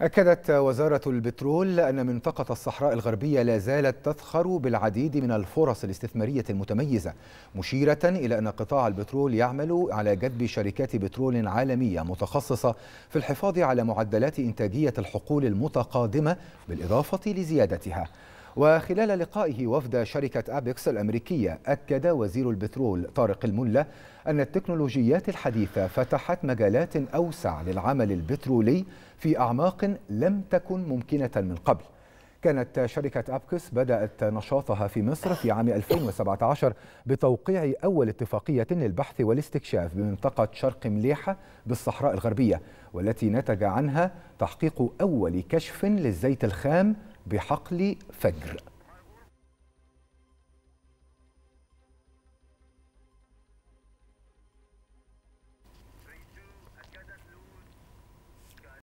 أكدت وزارة البترول أن منطقة الصحراء الغربية لا زالت تفخر بالعديد من الفرص الاستثمارية المتميزة مشيرة إلى أن قطاع البترول يعمل على جذب شركات بترول عالمية متخصصة في الحفاظ على معدلات إنتاجية الحقول المتقادمة بالإضافة لزيادتها وخلال لقائه وفد شركة أبيكس الأمريكية أكد وزير البترول طارق الملا أن التكنولوجيات الحديثة فتحت مجالات أوسع للعمل البترولي في أعماق لم تكن ممكنة من قبل كانت شركة أبكس بدأت نشاطها في مصر في عام 2017 بتوقيع أول اتفاقية للبحث والاستكشاف بمنطقة شرق مليحة بالصحراء الغربية والتي نتج عنها تحقيق أول كشف للزيت الخام بحقل فجر